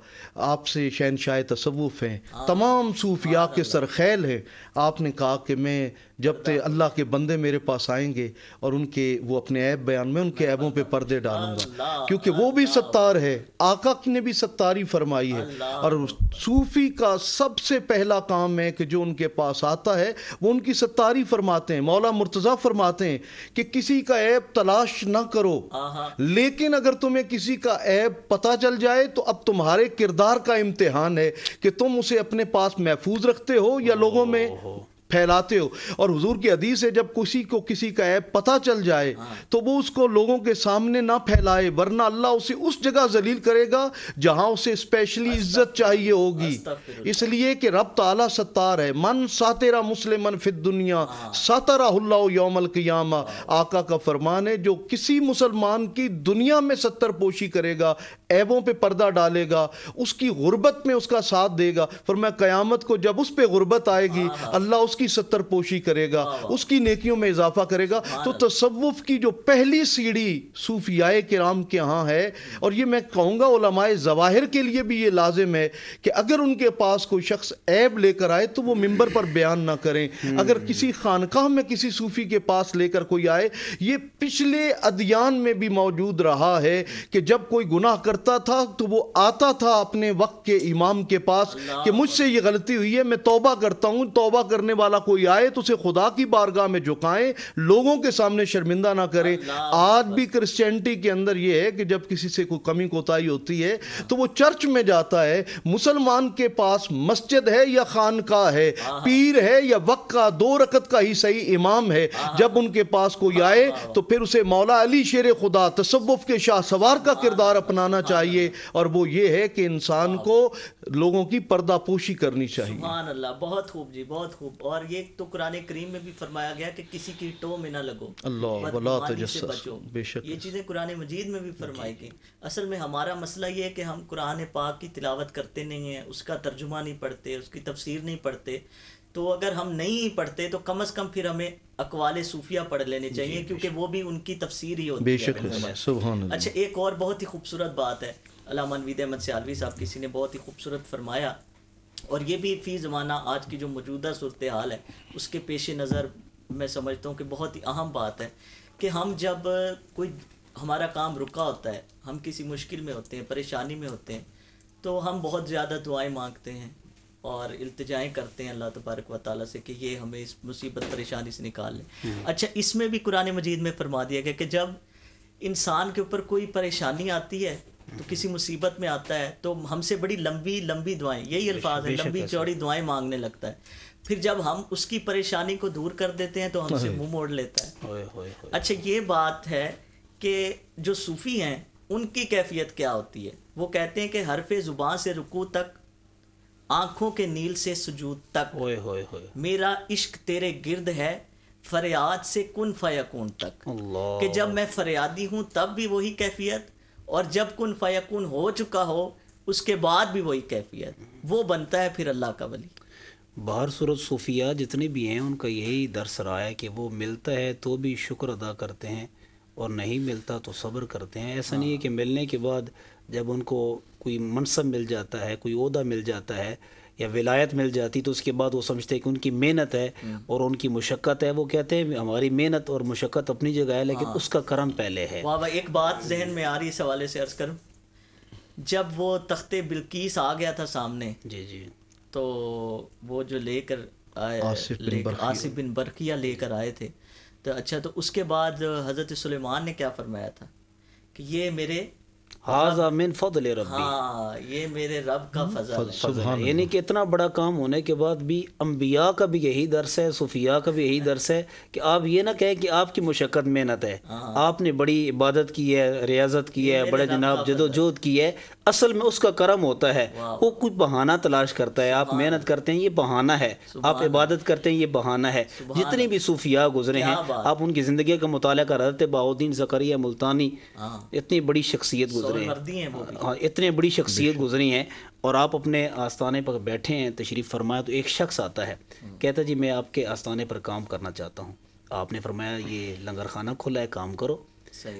आपसे शहनशाह तसवुफ़ हैं हाँ। तमाम सूफिया के खैल हैं आपने कहा कि मैं जब ते अल्लाह के बंदे मेरे पास आएंगे और उनके वो अपने ऐब बयान में उनके ऐबों पे पर्दे डालूंगा क्योंकि वो भी सत्तार है आका ने भी सत्तारी फरमाई है और सूफ़ी का सबसे पहला काम है कि जो उनके पास आता है वो उनकी सत्तारी फरमाते हैं मौला मुर्तज़ा फरमाते हैं कि किसी का ऐब तलाश ना करो हाँ, हाँ। लेकिन अगर तुम्हें किसी का ऐब पता चल जाए तो अब तुम्हारे किरदार का इम्तिहान है कि तुम उसे अपने पास महफूज रखते हो या लोगों में फैलाते हो और हुजूर की हदीस है जब किसी को किसी का ऐप पता चल जाए हाँ। तो वो उसको लोगों के सामने ना फैलाए वरना अल्लाह उसे उस जगह जलील करेगा जहां उसे स्पेशली इज्जत चाहिए होगी इसलिए कि रब तला सत्तार है मन सातेरा मुस्लिम फित दुनिया हाँ। सातरा योमल क़ियामा हाँ। आका का फरमान है जो किसी मुसलमान की दुनिया में सत्तर पोशी करेगा ऐबों पर पर्दा डालेगा उसकी गुर्बत में उसका साथ देगा फिर मैं क्यामत को जब उस पर गुर्बत आएगी अल्लाह उसके उसकी सत्तर पोशी करेगा उसकी नेकियों में इजाफा करेगा हाँ। तो तसव्वुफ की जो पहली सीढ़ी सूफियाए राम के यहाँ है और ये मैं कहूँगा ओलमाए जवाहिर के लिए भी ये लाजिम है कि अगर उनके पास कोई शख्स ऐब लेकर आए तो वो मंबर पर बयान ना करें हम्म। अगर किसी खानकाह में किसी सूफ़ी के पास लेकर कोई आए ये पिछले अदियान में भी मौजूद रहा है कि जब कोई गुनाह करता था तो वो आता था अपने वक्त के इमाम के पास कि मुझसे ये गलती हुई है मैं तोबा करता हूँ तोबा करने वाला ताला कोई आए तो उसे खुदा की बारगाह में झुकाएं लोगों के सामने शर्मिंदा ना करें आज भी क्रिश्चियनिटी के अंदर यह है कि जब किसी से कोई कमी कोताही होती है तो वो चर्च में जाता है मुसलमान के पास मस्जिद है या खानका है पीर है या वक्का दो रकत का ही सही इमाम है जब उनके पास कोई आए तो फिर उसे मौला अली शेर खुदा तसव्वुफ के शाह सवार का किरदार अपनाना चाहिए और वो ये है कि इंसान को लोगों की पर्दापोशी करनी चाहिए सुभान अल्लाह बहुत खूब जी बहुत खूब और ये तो कुरान करीम में भी फरमाया गया कि किसी की टो में ना लगो अल्लाह बेशक ये चीज़ें कुरान मजीद में भी फरमाई गई असल में हमारा मसला ये है कि हम कुरान पाक की तिलावत करते नहीं हैं उसका तर्जुमा नहीं पढ़ते उसकी तफसीर नहीं पढ़ते तो अगर हम नहीं पढ़ते तो कम अज़ कम फिर हमें अकवाल सूफिया पढ़ लेने चाहिए क्योंकि वो भी उनकी तफसीर ही होती है अच्छा एक और बहुत ही खूबसूरत बात है अलामानवीद अहमद सयालवी साहब किसी ने बहुत ही खूबसूरत फरमाया और ये भी फ़ी ज़माना आज की जो मौजूदा सूरत हाल है उसके पेश नज़र मैं समझता हूँ कि बहुत ही अहम बात है कि हम जब कोई हमारा काम रुका होता है हम किसी मुश्किल में होते हैं परेशानी में होते हैं तो हम बहुत ज़्यादा दुआएँ मांगते हैं और अल्तजाएँ करते हैं अल्लाह तबारक व ताली से कि ये हमें इस मुसीबत परेशानी से निकाल लें हम्म। अच्छा इसमें भी कुरान मजीद में फरमा दिया गया कि जब इंसान के ऊपर कोई परेशानी आती है तो किसी मुसीबत में आता है तो हमसे बड़ी लंबी लंबी दुआएं यही अल्फाज है लंबी चौड़ी दुआएं मांगने लगता है फिर जब हम उसकी परेशानी को दूर कर देते हैं तो हमसे मुंह मोड़ लेता है होई, होई, होई। अच्छा ये बात है कि जो सूफ़ी हैं उनकी कैफियत क्या होती है वो कहते हैं कि हरफे ज़ुबान से रुकू तक आंखों के नील से सजूद तक होए होए होए मेरा इश्क तेरे गिर्द है फरियाद से कुन फ़यकून तक कि जब मैं फरियादी हूँ तब भी वही कैफियत और जब कुन फ़यकुन हो चुका हो उसके बाद भी वही कैफियत वो बनता है फिर अल्लाह का वली बाहर सूरत सूफिया जितने भी हैं उनका यही दरस रहा है कि वो मिलता है तो भी शुक्र अदा करते हैं और नहीं मिलता तो सब्र करते हैं ऐसा नहीं है हाँ। कि मिलने के बाद जब उनको कोई मनसब मिल जाता है कोई अहदा मिल जाता है या विलायत मिल जाती तो उसके बाद वो समझते हैं कि उनकी मेहनत है हम्म। और उनकी मुशक्क़त है वो कहते हैं हमारी मेहनत और मुशक्क़त अपनी जगह है लेकिन हाँ। उसका करम पहले है वाह एक बात जहन में आ रही इस हवाले से अर्ज़ करूँ जब वो तख्त बिल्किस आ गया था सामने जी जी तो वो जो लेकर आसिफ बिन बरकिया लेकर आए थे तो अच्छा तो उसके बाद हज़रत सलेमान ने क्या फरमाया था कि ये मेरे हाजा मिन फजल रब्बी हाँ ये मेरे रब का फजल यानी कि इतना बड़ा काम होने के बाद भी अम्बिया का भी यही दर्स है सूफिया का भी यही हाँ। दर्स है कि आप ये ना कहें कि आपकी मुशक्क़त मेहनत है हाँ। आपने बड़ी इबादत की है रियाजत की है बड़े जनाब जदोजहद की है असल में उसका करम होता है वो कुछ बहाना तलाश करता है आप मेहनत करते हैं ये बहाना है आप इबादत करते हैं ये बहाना है जितने भी सूफिया गुजरे हैं आप उनकी ज़िंदगी का मुताल कर रहे थे बाउद्दीन जकरिया मुल्तानी हाँ। इतनी बड़ी शख्सियत गुजरे हैं हाँ, इतनी बड़ी शख्सियत गुजरी हैं और आप अपने आस्थाने पर बैठे हैं तशरीफ़ फरमाया तो एक शख्स आता है हम्म। कहता जी मैं आपके आस्थाने पर काम करना चाहता हूँ आपने फरमाया ये लंगर खाना खुला है काम करो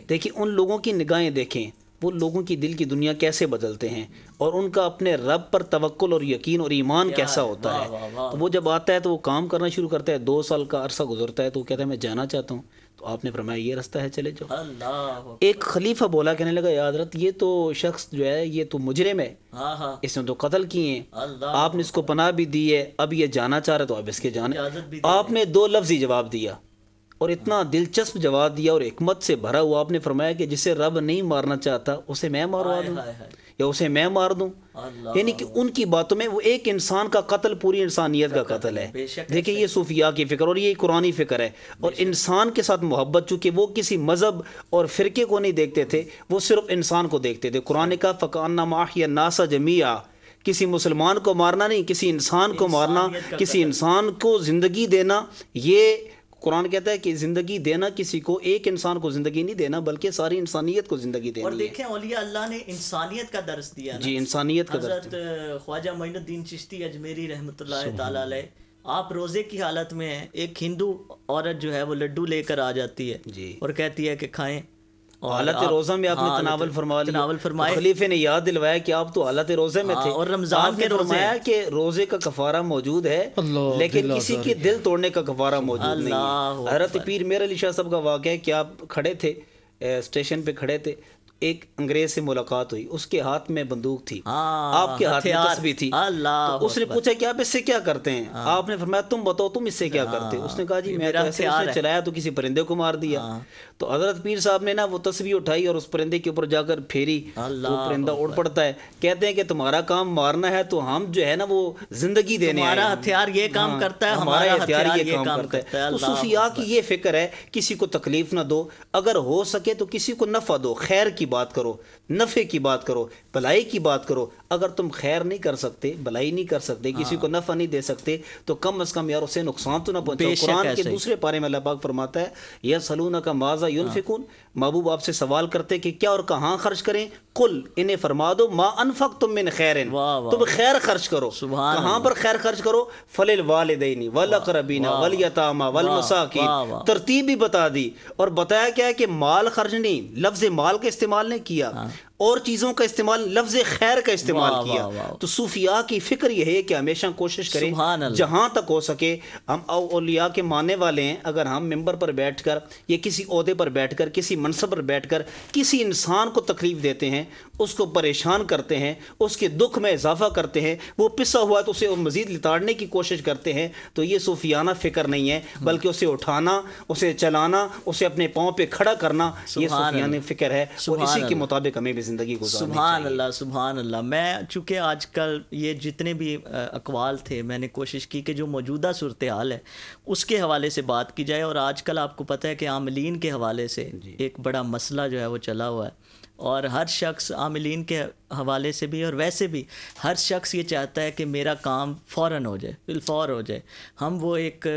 देखिए उन लोगों की निगाहें देखें वो लोगों की दिल की दुनिया कैसे बदलते हैं और उनका अपने रब पर तवक्ल और यकीन और ईमान कैसा होता है तो वो जब आता है तो वो काम करना शुरू करता है दो साल का अरसा गुजरता है तो वो कहता है मैं जाना चाहता हूँ तो आपने फरमाया ये रास्ता है चले जाओ एक खलीफा बोला कहने लगा याद रत ये तो शख्स जो है ये तो मुजरे में हाँ, हाँ। इसने तो कत्ल किए आपने इसको पनाह भी दी है अब ये जाना चाह रहा तो अब इसके जाने आपने दो लफ्ज़ ही जवाब दिया और इतना दिलचस्प जवाब दिया और हमत से भरा हुआ आपने फरमाया कि जिसे रब नहीं मारना चाहता उसे मैं मारवा दूँ या उसे मैं मार दूँ यानी कि उनकी बातों में वो एक इंसान का कत्ल पूरी इंसानियत का कत्ल है देखिए ये सूफिया की फ़िक्र और ये कुरानी फ़िक्र है और इंसान के साथ मोहब्बत चूंकि वो किसी मज़हब और फ़िरके को नहीं देखते थे वो सिर्फ इंसान को देखते थे कुरान का फ़काना माह या नासा जमिया किसी मुसलमान को मारना नहीं किसी इंसान को मारना किसी इंसान को ज़िंदगी देना ये कुरान कहता है कि ज़िंदगी देना किसी को एक इंसान को ज़िंदगी नहीं देना बल्कि सारी इंसानियत को ज़िंदगी देना और देखें औलिया अल्लाह ने इंसानियत का दर्ज दिया जी इंसानियत का ख्वाजा मोइनुद्दीन चिश्ती अजमेरी रहमत आप रोजे की हालत में हैं एक हिंदू औरत जो है वो लड्डू लेकर आ जाती है और कहती है कि खाएं हालत रोज़ा में आपने हाँ, तनावल फरमा तनावल फरमाया खलीफे ने याद दिलवाया कि आप तो हालत रोज़े में थे हाँ, और रमजान के फरमाया कि रोज़े का कफारा मौजूद है लेकिन किसी के दिल तोड़ने का कफारा मौजूद नहीं है हरत पीर मेरा अली शाह साहब का वाक़ है कि आप खड़े थे स्टेशन पे खड़े थे एक अंग्रेज से मुलाकात हुई उसके हाथ में बंदूक थी हाँ, आपके हाथ में तस्वीर थी अल्लाह तो उसने पूछा कि आप इससे क्या करते हैं हाँ। आपने फरमाया तुम बताओ तुम इससे क्या हाँ। करते हो उसने कहा जी मैं तो ऐसे उसने चलाया तो किसी परिंदे को मार दिया तो हजरत पीर साहब ने ना वो तस्वीर उठाई और उस परिंदे के ऊपर जाकर फेरी वो परिंदा उड़ पड़ता है कहते हैं कि तुम्हारा काम मारना है तो हम जो है ना वो जिंदगी देने हमारा हथियार ये काम करता है हमारा हथियार ये काम करता है तो सूफिया की ये फिक्र है किसी को तकलीफ ना दो अगर हो सके तो किसी को नफा दो खैर की बात करो नफ़े की बात करो भलाई की बात करो अगर तुम खैर नहीं कर सकते भलाई नहीं कर सकते किसी को हाँ। नफा नहीं दे सकते तो कम अज कम यार उसे नुकसान तो ना पहुंचे कुरान के दूसरे पारे में अल्लाह पाक फरमाता है यह सलूना का माजा यून फिकून महबूब आपसे सवाल करते कि क्या और कहाँ खर्च करें कुल इन्हें फरमा दो मा अनफक तुम मिन खैर तुम खैर खर्च करो कहाँ पर खैर खर्च करो फल वालदेनी वल अकरबीना वल यतामा वल मसाकिन तरतीब भी बता दी और बताया क्या है कि माल खर्च नहीं लफ्ज माल का इस्तेमाल नहीं किया हाँ। और चीज़ों का इस्तेमाल लफ्ज खैर का इस्तेमाल किया वा, वा। तो सूफिया की फ़िक्र यह है कि हमेशा कोशिश करें जहां तक हो सके हम अलिया के मानने वाले हैं अगर हम मेम्बर पर बैठ कर या किसी अहदे पर बैठ कर किसी मनसब पर बैठ कर किसी इंसान को तकलीफ़ देते हैं उसको परेशान करते हैं उसके दुख में इजाफा करते हैं वो पिसा हुआ तो उसे मज़ीद लिताड़ने की कोशिश करते हैं तो ये सूफियाना फ़िक्र नहीं है हम्म। बल्कि उसे उठाना उसे चलाना उसे अपने पाँव पर खड़ा करना ये सूफियाने फ़िक्र है और इसी के मुताबिक हमें भी ज़िंदगी को सुबह अल्लाह सुबहान अल्लाह मैं चूँकि कल ये जितने भी अकवाल थे मैंने कोशिश की कि जो मौजूदा सूरत हाल है उसके हवाले से बात की जाए और कल आपको पता है कि आमलिन के हवाले से एक बड़ा मसला जो है वो चला हुआ है और हर शख्स आमिलीन के हवाले से भी और वैसे भी हर शख्स ये चाहता है कि मेरा काम फ़ौर हो जाए बिलफौर हो जाए हम वो एक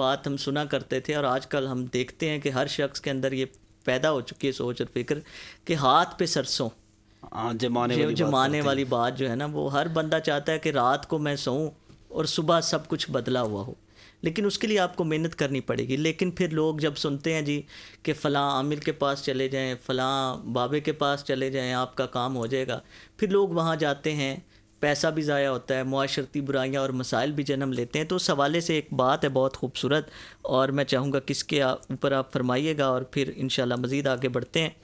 बात हम सुना करते थे और आजकल हम देखते हैं कि हर शख्स के अंदर ये पैदा हो चुकी है सोच और फिक्र कि हाथ पे सरसों हाँ, जमाने वाली जमाने बात वाली बात जो है ना वो हर बंदा चाहता है कि रात को मैं सोऊं और सुबह सब कुछ बदला हुआ हो लेकिन उसके लिए आपको मेहनत करनी पड़ेगी लेकिन फिर लोग जब सुनते हैं जी कि फ़लाँ आमिर के पास चले जाएं फ़लाँ बाबे के पास चले जाएं आपका काम हो जाएगा फिर लोग वहाँ जाते हैं पैसा भी ज़ाया होता है माशरती बुराइयाँ और मसाइल भी जन्म लेते हैं तो उस हवाले से एक बात है बहुत खूबसूरत और मैं चाहूँगा किसके ऊपर आप फरमाइएगा और फिर इन मज़ीद आगे बढ़ते हैं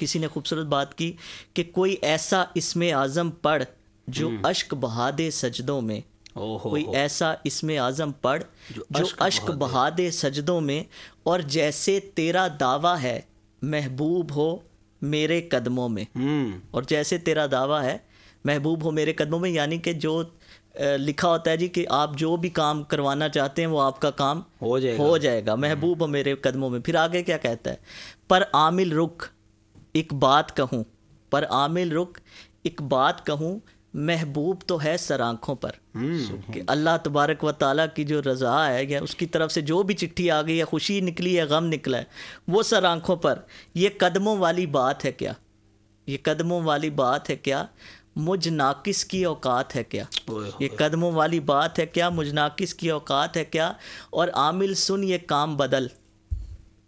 किसी ने खूबसूरत बात की कि कोई ऐसा इसमें आज़म पढ़ जो हम्म। अश्क बहादे सजदों में कोई ऐसा इसमें आजम पढ़ जो, जो अश्क बहा दे सजदों में और जैसे तेरा दावा है महबूब हो मेरे कदमों में हम्म। और जैसे तेरा दावा है महबूब हो मेरे कदमों में यानी कि जो लिखा होता है जी कि आप जो भी काम करवाना चाहते हैं वो आपका काम हो जाएगा हो जाएगा महबूब हो मेरे कदमों में फिर आगे क्या कहता है पर आमिल रुख एक बात कहूँ पर आमिल रुख एक बात कहूँ महबूब तो है सर आंखों पर हम्म। कि अल्लाह तबारक व ताली की जो रज़ा है या उसकी तरफ से जो भी चिट्ठी आ गई है खुशी निकली है गम निकला है वो सर आंखों पर ये कदमों वाली बात है क्या ये कदमों वाली बात है क्या मुझ नाकिस की औकात है क्या ये कदमों वाली बात है क्या मुझ नाकिस की औकात है क्या और आमिल सुन ये काम बदल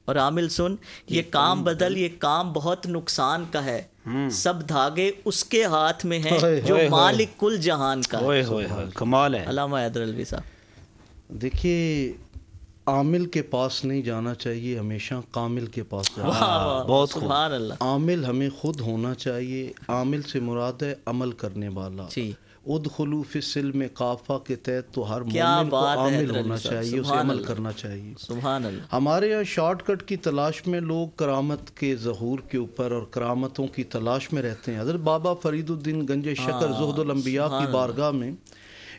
और आमिल सुन ये, ये काम बदल ये काम बहुत नुकसान का है हम्म। सब धागे उसके हाथ में हैं जो मालिक कुल जहान का होए होए कमाल है अलामा अलवी साहब देखिए आमिल के पास नहीं जाना चाहिए हमेशा कामिल के पास जाना बहुत आमिल हमें खुद होना चाहिए आमिल से मुराद है अमल करने वाला जी उद खलूफ सिल में काफा के तहत तो हर मोमिन होना चाहिए उसे अमल करना चाहिए हमारे यहाँ शॉर्टकट की तलाश में लोग करामत के जहूर के ऊपर और करामतों की तलाश में रहते हैं अदर बाबा फरीदुद्दीन गंज शकर हाँ, जहदुल्बिया की बारगाह में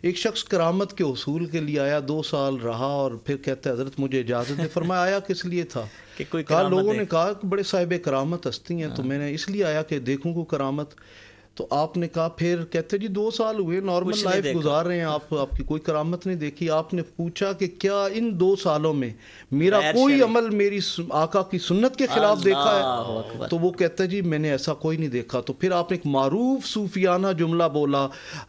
एक शख्स करामत के असूल के लिए आया दो साल रहा और फिर कहते हजरत मुझे इजाज़त ने फरमाया आया किस लिए था कि कोई कहा लोगों ने कहा बड़े साहिब करामत हस्ती हैं तो हाँ। मैंने इसलिए आया कि देखूं को करामत तो आपने कहा फिर कहते जी दो साल हुए नॉर्मल लाइफ गुजार रहे हैं आप आपकी कोई करामत नहीं देखी आपने पूछा कि क्या इन दो सालों में मेरा कोई अमल मेरी आका की सुन्नत के खिलाफ देखा है तो वो कहते हैं जी मैंने ऐसा कोई नहीं देखा तो फिर आपने एक मरूफ सूफियाना जुमला बोला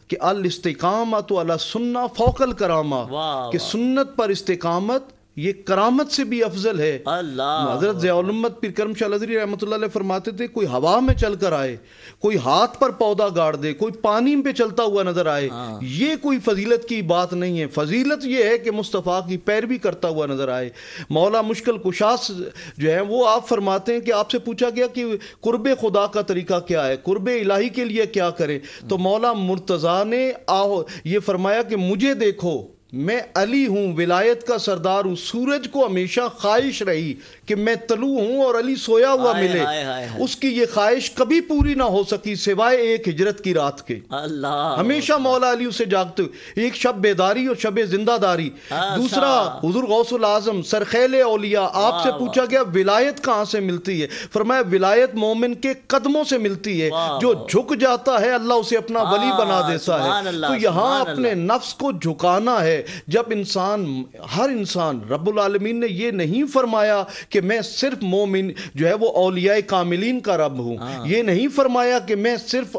कि अल इस्तेकामा तो अला सुन्ना फोकल करामा कि सुन्नत पर इस्तेकामत ये करामत से भी अफजल है हजरत जयालम्मत पीर करम शाह रहमत फरमाते थे कोई हवा में चल कर आए कोई हाथ पर पौधा गाड़ दे कोई पानी पे चलता हुआ नजर आए हाँ। ये कोई फजीलत की बात नहीं है फजीलत ये है कि मुस्तफ़ा की पैरवी करता हुआ नजर आए मौला मुश्किल कुशास जो है वो आप फरमाते हैं कि आपसे पूछा गया कि कुर्ब खुदा का तरीका क्या है कुर्ब इलाही के लिए क्या करें तो मौला मुर्तज़ा ने आहो ये फरमाया कि मुझे देखो मैं अली हूँ विलायत का सरदार हूँ सूरज को हमेशा ख्वाहिश रही कि मैं तलू हूँ और अली सोया हुआ आए, मिले आए, आए, आए। उसकी ये ख्वाहिश कभी पूरी ना हो सकी सिवाय एक हिजरत की रात के अल्लाह हमेशा मौला अली उसे जागते हुए एक शब बेदारी और शब जिंदादारी अच्छा। दूसरा हजूर गौसल आजम सरखेल ओलिया आपसे पूछा गया विलायत कहाँ से मिलती है फरमाया विलायत मोमिन के कदमों से मिलती है जो झुक जाता है अल्लाह उसे अपना वली बना हाँ, देता है तो यहाँ अपने नफ्स को झुकाना है जब इंसान हर इंसान रबालमीन ने यह नहीं फरमाया कि कि मैं सिर्फ मोमिन जो है वो अलिया कामिलीन का रब हूँ हाँ। ये नहीं फरमाया कि मैं सिर्फ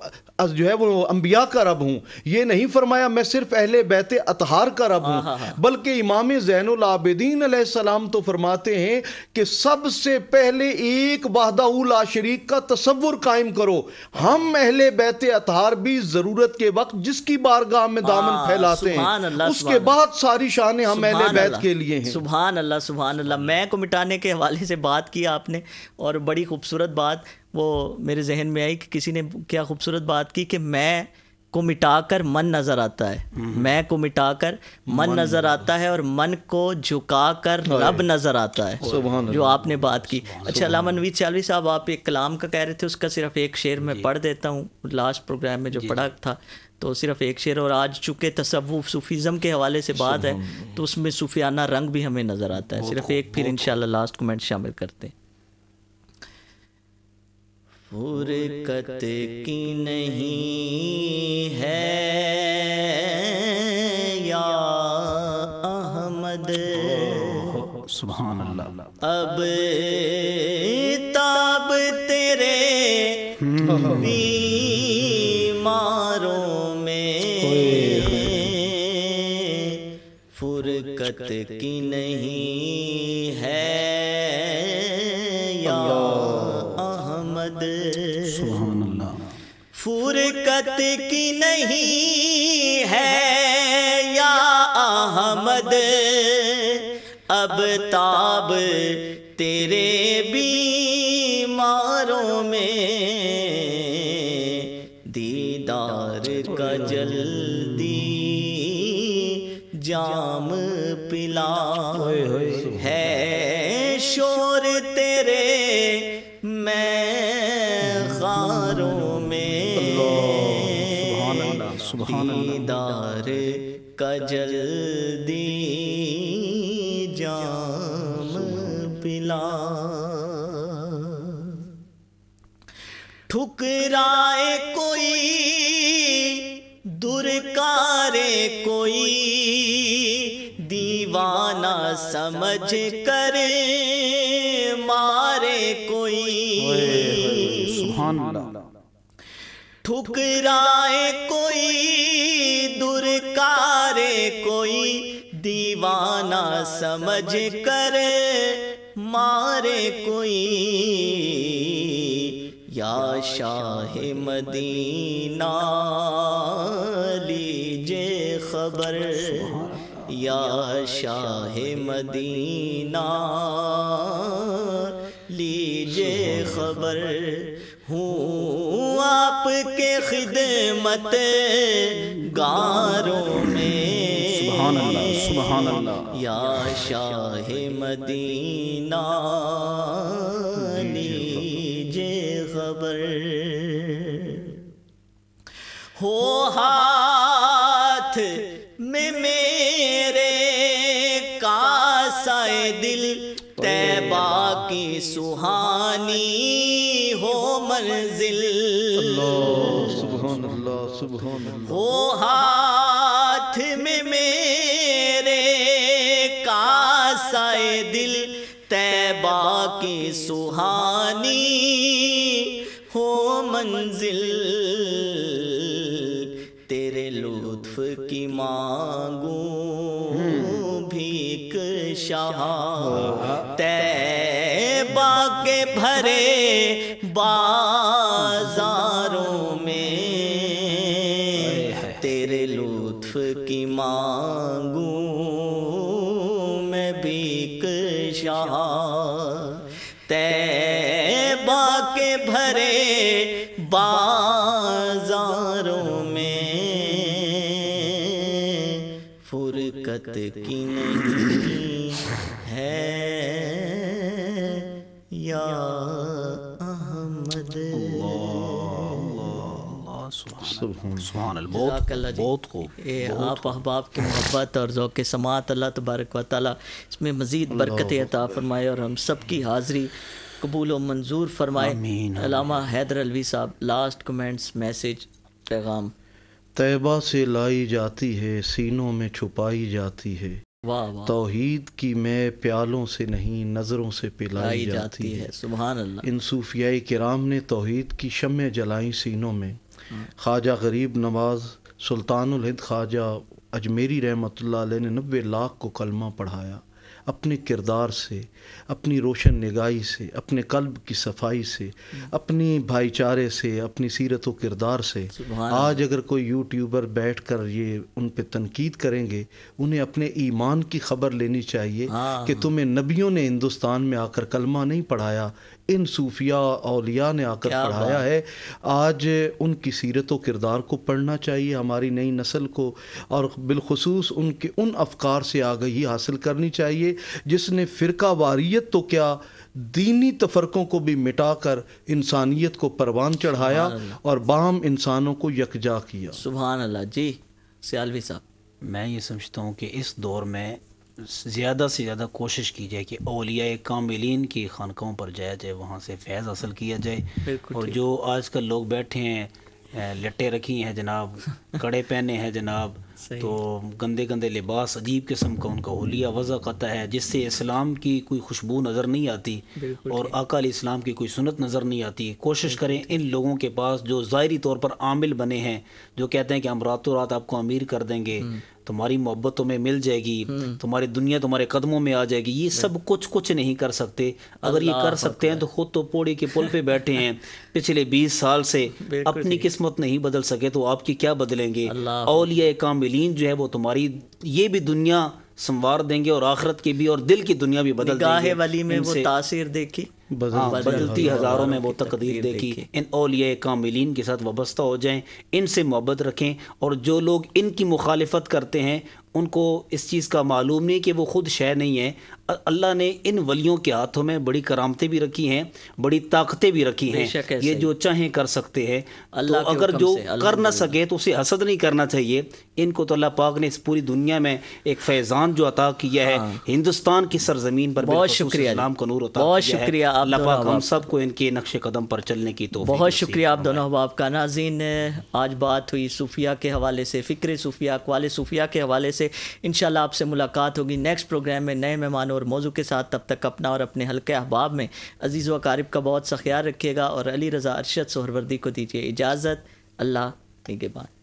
जो है वो अंबिया का रब हूँ ये नहीं फरमाया मैं सिर्फ अहले बैत अतहार का रब हूँ हाँ, हाँ, हाँ। बल्कि इमाम जैनआबदीन सलाम तो फरमाते हैं कि सबसे पहले एक वाहदा शरीक का तस्वुर कायम करो हम अहले बैत अतहार भी ज़रूरत के वक्त जिसकी बारगाह में दामन फैलाते हैं उसके बाद सारी शान हम अहल बैत के लिए सुबह अल्लाह सुबह अल्लाह मैं को मिटाने के हवाले से बात की आपने और बड़ी खूबसूरत बात वो मेरे जहन में आई कि किसी ने क्या खूबसूरत बात की कि मैं को मिटाकर मन नजर आता है हम्म। मैं को मिटाकर मन, मन नजर आता है और मन को झुकाकर रब नजर आता है जो आपने बात की अच्छा अलामा नवीद चालवी साहब आप एक कलाम का कह रहे थे उसका सिर्फ एक शेर मैं पढ़ देता हूँ लास्ट प्रोग्राम में जो पढ़ा था तो सिर्फ एक शेर और आज चुके तसवुफ सूफीज़म के हवाले से बात है तो उसमें सूफियाना रंग भी हमें नज़र आता है सिर्फ एक फिर इनशाला लास्ट कमेंट शामिल करते हैं फुरकत की नहीं है या अहमद सुबहान अल्लाह अब ताब तेरे बीमारों में फुरकत की नहीं हकीकत की नहीं है या अहमद अब ताब तेरे बीमारों में दीदार का जल्दी जाम पिला है दीदार कजल जल्दी जाम पिला ठुकराए कोई दुर्कारे कोई दीवाना समझ कर मारे कोई ठुकराए दीवाना समझ कर मारे कोई या शाह मदीना लीजे खबर या शाह मदीना लीजे खबर हूँ आपके खिदमत गां या शाह मदीना लीजे खबर हो हाथ में मेरे का दिल तैबा की सुहानी हो मंजिल सुबह हो हाथ के सुहानी हो मंजिल तेरे लुत्फ की मांगू हम्म। भीख शाह हाँ। ते बाके भरे बाजारों में तेरे लुत्फ की मांग हकीकत की नहीं है या अहमद आप अहबाब की मोहब्बत और ओक़ समात अल्लाह तबारक व इसमें मज़ीद बरकत अता फरमाए और हम सब की हाज़री कबूल मंजूर फरमाए अलामा हैदर अलवी साहब लास्ट कमेंट्स मैसेज पैगाम तैबा से लाई जाती है सीनों में छुपाई जाती है तोहीद की मैं प्यालों से नहीं नज़रों से पिलाई जाती, जाती है, है। अल्लाह इन सूफियाई कराम ने तोहीद की शमें जलाई सीनों में हाँ। ख्वाजा गरीब नवाज सुल्तानुल हिंद ख्वाजा अजमेरी रहमत ने नब्बे लाख को कलमा पढ़ाया अपने किरदार से अपनी रोशन निगाही से अपने कल्ब की सफाई से अपने भाईचारे से अपनी सीरत व किरदार से आज अगर कोई यूट्यूबर बैठ कर ये उन पर तनकीद करेंगे उन्हें अपने ईमान की खबर लेनी चाहिए हाँ। कि तुम्हें नबियों ने हिंदुस्तान में आकर कलमा नहीं पढ़ाया इन सूफिया अलिया ने आकर पढ़ाया है आज उनकी सीरत व किरदार को पढ़ना चाहिए हमारी नई नस्ल को और बिलखसूस उनके उन अफकार से आगही हासिल करनी चाहिए जिसने फ़िरका वारीत तो क्या दीनी तफरकों को भी मिटा कर इंसानियत को परवान चढ़ाया और बाम इंसानों को यकजा किया सुबह अल्लाह जी सियालवी साहब मैं ये समझता हूँ कि इस दौर में ज़्यादा से ज़्यादा कोशिश की जाए कि अलिया कामिलीन की खानकों पर जाया जाए वहाँ से फैज़ हासिल किया जाए और जो आज कल लोग बैठे हैं लट्टे रखी हैं जनाब कड़े पहने हैं जनाब तो गंदे गंदे लिबास अजीब किस्म का उनका होलिया वज़ा करता है जिससे इस्लाम की कोई खुशबू नज़र नहीं आती और अकाल इस्लाम की कोई सुनत नज़र नहीं आती कोशिश करें इन लोगों के पास जो ज़ाहरी तौर पर आमिल बने हैं जो कहते हैं कि हम रातों रात आपको अमीर कर देंगे हम्म। तुम्हारी मोहब्बत तुम्हें मिल जाएगी हम्म। तुम्हारी दुनिया तुम्हारे कदमों में आ जाएगी ये सब हम्म। कुछ कुछ नहीं कर सकते अगर ये कर सकते हैं तो खुद तो पोड़े के पुल पे बैठे हैं पिछले बीस साल से अपनी किस्मत नहीं बदल सके तो आपकी क्या बदलेंगे औलिया कामिलीन जो है वो तुम्हारी ये भी दुनिया संवार देंगे और आखरत की भी और दिल की दुनिया भी बदल देंगे वाली में वो तासीर देखी हाँ, बदलती हज़ारों में वो तकदीर देखी इन ओलिया कामिलीन के साथ वाबस्ता हो जाएं इनसे मोहब्बत रखें और जो लोग इनकी मुखालफत करते हैं उनको इस चीज़ का मालूम नहीं कि वो ख़ुद शह नहीं है अल्लाह ने इन वलियों के हाथों में बड़ी करामतें भी रखी हैं बड़ी ताकतें भी रखी हैं ये जो चाहें कर सकते हैं तो अल्लाह तो अगर जो कर ना सके तो उसे हसद नहीं करना चाहिए इनको तो अल्लाह पाक ने इस पूरी दुनिया में एक फैज़ान जो अता किया है हाँ। हिंदुस्तान की सरजमीन पर बहुत शुक्रिया नाम का नूर होता बहुत शुक्रिया अल्लाह पाक हम सबको इनके नक्श कदम पर चलने की तो बहुत शुक्रिया आप दोनों बाब का नाजीन आज बात हुई सूफिया के हवाले से फ़िक्र सूफिया अकवाल सूफिया के हवाले से इनशाला आपसे मुलाकात होगी नेक्स्ट प्रोग्राम में नए मेहमानों और मौजू के साथ तब तक अपना और अपने हल्के अहबाब में अजीज़ व कारिब का बहुत सा ख्याल रखिएगा और अली रज़ा अरशद सोहरवर्दी को दीजिए इजाज़त अल्लाह के बाद